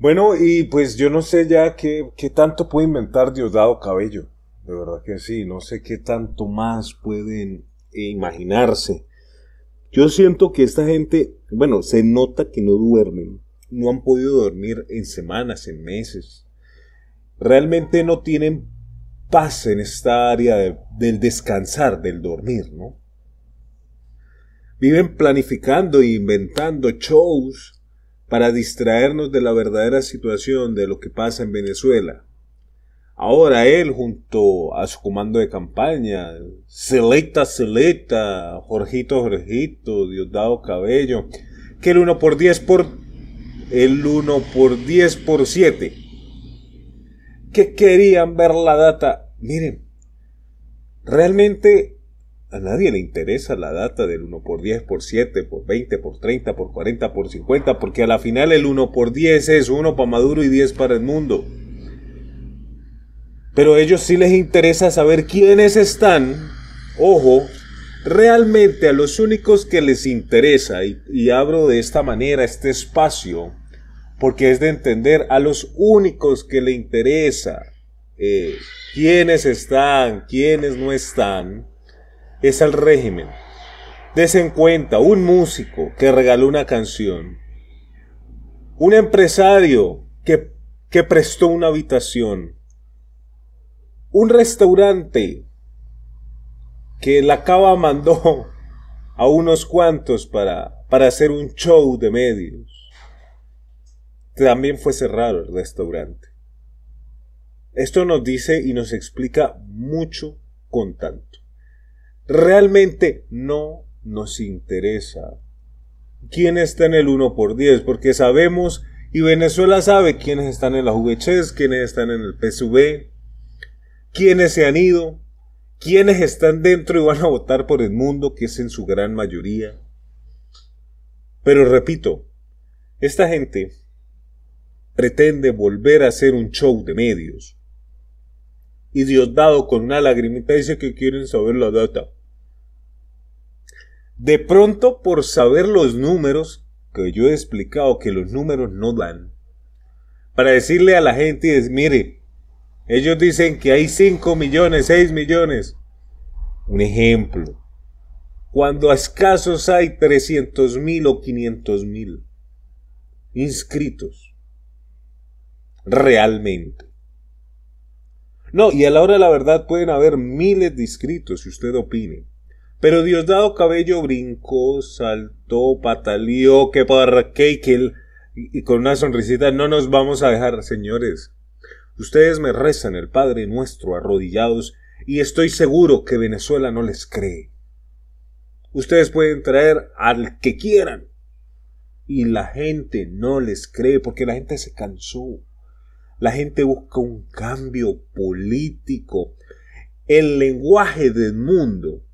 Bueno, y pues yo no sé ya qué, tanto puede inventar Diosdado Cabello. De verdad que sí, no sé qué tanto más pueden imaginarse. Yo siento que esta gente, bueno, se nota que no duermen. No han podido dormir en semanas, en meses. Realmente no tienen paz en esta área del descansar, del dormir, ¿no? Viven planificando e inventando shows para distraernos de la verdadera situación de lo que pasa en Venezuela. Ahora él, junto a su comando de campaña, Selecta, Selecta, Jorgito, Jorgito, Diosdado Cabello, que el 1 por 10 por, el 1 por 10 por 7, que querían ver la data. Miren, realmente a nadie le interesa la data del 1 por 10, por 7, por 20, por 30, por 40, por 50, porque a la final el 1 por 10 es 1 para Maduro y 10 para el mundo. Pero a ellos sí les interesa saber quiénes están, ojo, realmente a los únicos que les interesa, y, abro de esta manera este espacio, porque es de entender a los únicos que le interesa eh, quiénes están, quiénes no están, es al régimen. desen cuenta, un músico que regaló una canción, un empresario que, prestó una habitación, un restaurante que la cava mandó a unos cuantos para, para hacer un show de medios. También fue cerrado el restaurante. Esto nos dice y nos explica mucho con tanto realmente no nos interesa quién está en el 1 por 10, porque sabemos y Venezuela sabe quiénes están en la VHS, quiénes están en el PSV, quiénes se han ido, quiénes están dentro y van a votar por el mundo, que es en su gran mayoría. Pero repito, esta gente pretende volver a hacer un show de medios. Y Diosdado con una lagrimita dice que quieren saber la data. De pronto, por saber los números, que yo he explicado que los números no dan, para decirle a la gente, mire, ellos dicen que hay 5 millones, 6 millones. Un ejemplo. Cuando a escasos hay 300 mil o 500 mil inscritos. Realmente. No, y a la hora de la verdad pueden haber miles de inscritos, si usted opine. Pero Diosdado Cabello brincó, saltó, pataleó, que para Keikel, y con una sonrisita no nos vamos a dejar, señores. Ustedes me rezan el Padre nuestro arrodillados, y estoy seguro que Venezuela no les cree. Ustedes pueden traer al que quieran. Y la gente no les cree porque la gente se cansó. La gente busca un cambio político. El lenguaje del mundo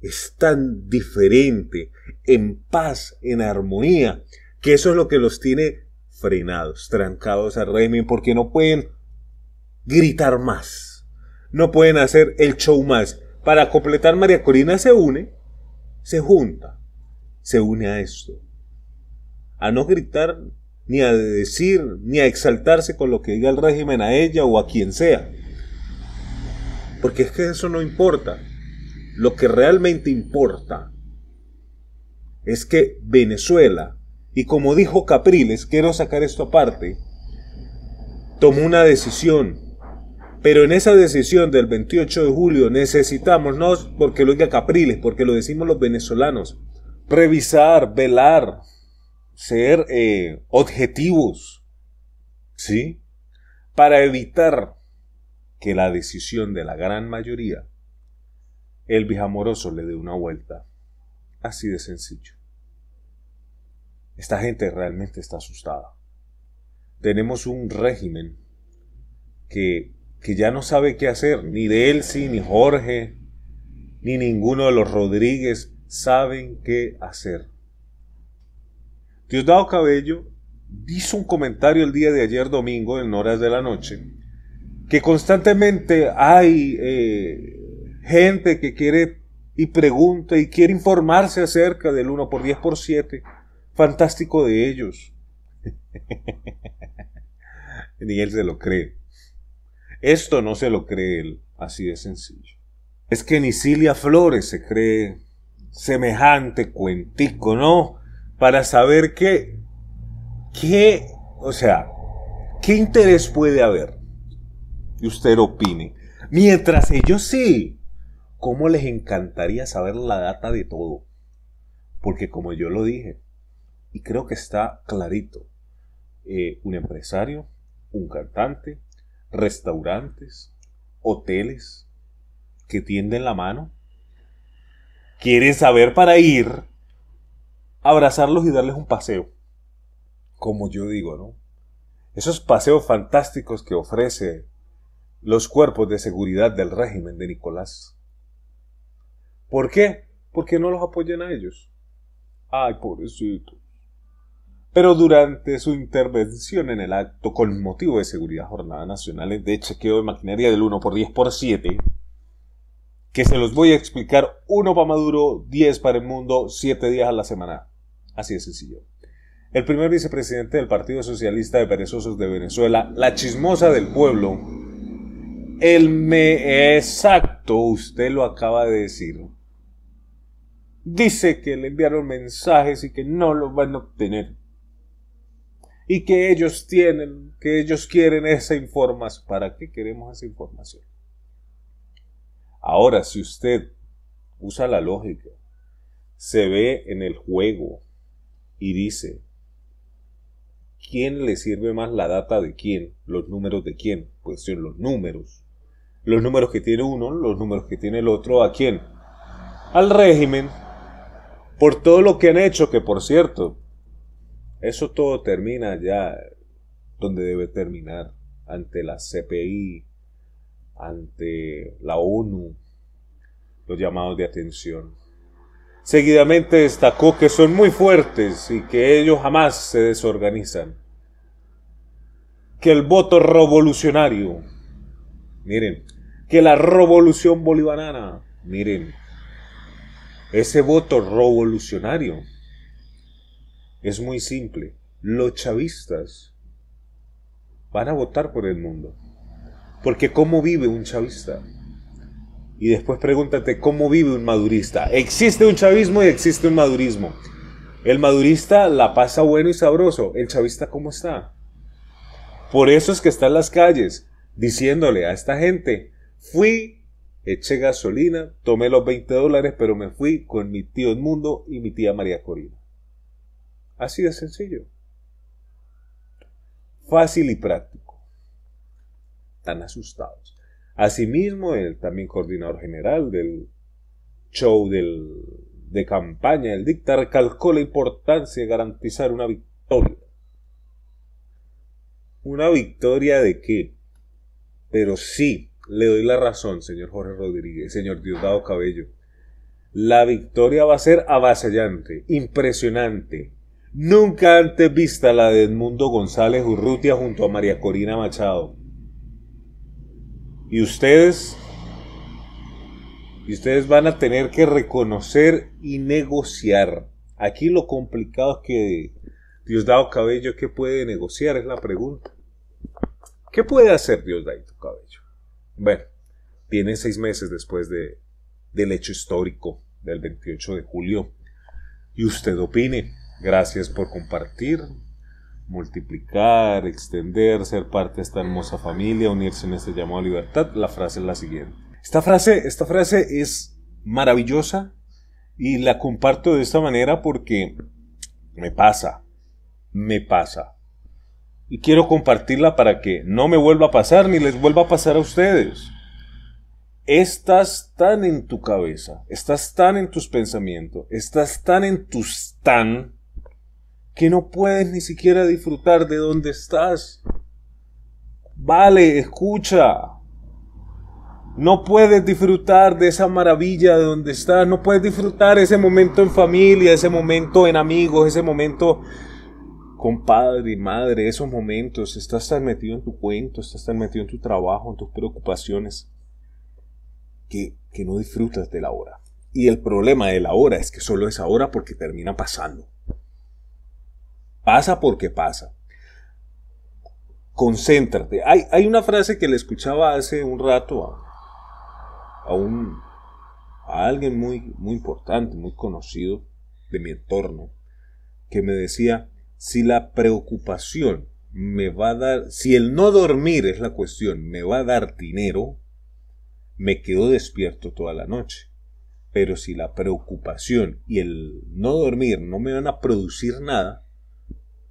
es tan diferente, en paz, en armonía, que eso es lo que los tiene frenados, trancados al régimen, porque no pueden gritar más, no pueden hacer el show más. Para completar, María Corina se une, se junta, se une a esto, a no gritar, ni a decir, ni a exaltarse con lo que diga el régimen a ella o a quien sea, porque es que eso no importa. Lo que realmente importa es que Venezuela, y como dijo Capriles, quiero sacar esto aparte, tomó una decisión. Pero en esa decisión del 28 de julio necesitamos, no porque lo diga Capriles, porque lo decimos los venezolanos, revisar, velar, ser eh, objetivos, ¿sí? Para evitar que la decisión de la gran mayoría el amoroso le dé una vuelta. Así de sencillo. Esta gente realmente está asustada. Tenemos un régimen que, ya no sabe qué hacer. Ni Delcy, ni Jorge, ni ninguno de los Rodríguez saben qué hacer. Diosdado Cabello hizo un comentario el día de ayer domingo en horas de la noche que constantemente hay eh, gente que quiere y pregunta y quiere informarse acerca del 1 por 10 por 7. Fantástico de ellos. Ni él se lo cree. Esto no se lo cree él, así de sencillo. Es que ni Cilia Flores se cree semejante cuentico, ¿no? Para saber qué, qué, o sea, qué interés puede haber. Y usted opine. Mientras ellos sí, ¿Cómo les encantaría saber la data de todo? Porque como yo lo dije, y creo que está clarito, eh, un empresario, un cantante, restaurantes, hoteles que tienden la mano, quieren saber para ir, abrazarlos y darles un paseo. Como yo digo, ¿no? Esos paseos fantásticos que ofrece los cuerpos de seguridad del régimen de Nicolás. ¿Por qué? Porque no los apoyan a ellos. Ay, pobrecito. Pero durante su intervención en el acto con motivo de seguridad jornada nacional de chequeo de maquinaria del 1 por 10 por 7, que se los voy a explicar, uno para Maduro, 10 para el mundo, 7 días a la semana. Así de sencillo. El primer vicepresidente del Partido Socialista de Perezosos de Venezuela, la chismosa del pueblo, el me exacto, usted lo acaba de decir. Dice que le enviaron mensajes y que no lo van a obtener. Y que ellos tienen, que ellos quieren esa información. ¿Para qué queremos esa información? Ahora, si usted usa la lógica, se ve en el juego y dice, ¿quién le sirve más la data de quién? ¿Los números de quién? Pues son los números. Los números que tiene uno, los números que tiene el otro, ¿a quién? Al régimen por todo lo que han hecho, que por cierto, eso todo termina ya donde debe terminar, ante la CPI, ante la ONU, los llamados de atención. Seguidamente destacó que son muy fuertes y que ellos jamás se desorganizan. Que el voto revolucionario, miren, que la revolución bolivariana, miren, ese voto revolucionario es muy simple. Los chavistas van a votar por el mundo. Porque ¿cómo vive un chavista? Y después pregúntate cómo vive un madurista. Existe un chavismo y existe un madurismo. El madurista la pasa bueno y sabroso. El chavista cómo está. Por eso es que está en las calles diciéndole a esta gente, fui Eché gasolina, tomé los 20 dólares, pero me fui con mi tío Edmundo y mi tía María Corina. Así de sencillo. Fácil y práctico. Tan asustados. Asimismo, el también coordinador general del show del, de campaña, el dicta, recalcó la importancia de garantizar una victoria. ¿Una victoria de qué? Pero sí, le doy la razón, señor Jorge Rodríguez, señor Diosdado Cabello. La victoria va a ser avasallante, impresionante. Nunca antes vista la de Edmundo González Urrutia junto a María Corina Machado. Y ustedes, ustedes van a tener que reconocer y negociar. Aquí lo complicado es que Diosdado Cabello, ¿qué puede negociar? Es la pregunta. ¿Qué puede hacer Diosdado Cabello? Bueno, tiene seis meses después del hecho histórico del 28 de julio. Y usted opine. Gracias por compartir, multiplicar, extender, ser parte de esta hermosa familia, unirse en este llamado a libertad. La frase es la siguiente. Esta frase, esta frase es maravillosa y la comparto de esta manera porque me pasa, me pasa y quiero compartirla para que no me vuelva a pasar ni les vuelva a pasar a ustedes. Estás tan en tu cabeza, estás tan en tus pensamientos, estás tan en tus tan que no puedes ni siquiera disfrutar de donde estás. Vale, escucha. No puedes disfrutar de esa maravilla de donde estás, no puedes disfrutar ese momento en familia, ese momento en amigos, ese momento compadre, madre, esos momentos, estás tan metido en tu cuento, estás tan metido en tu trabajo, en tus preocupaciones, que, no disfrutas de la hora. Y el problema de la hora es que solo es ahora porque termina pasando. Pasa porque pasa. Concéntrate. Hay, una frase que le escuchaba hace un rato a, un, a alguien muy, muy importante, muy conocido de mi entorno, que me decía, si la preocupación me va a dar, si el no dormir es la cuestión, me va a dar dinero, me quedo despierto toda la noche. Pero si la preocupación y el no dormir no me van a producir nada,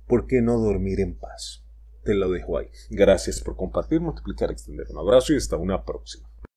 ¿por qué no dormir en paz? Te lo dejo ahí. Gracias por compartir, multiplicar, extender. Un abrazo y hasta una próxima.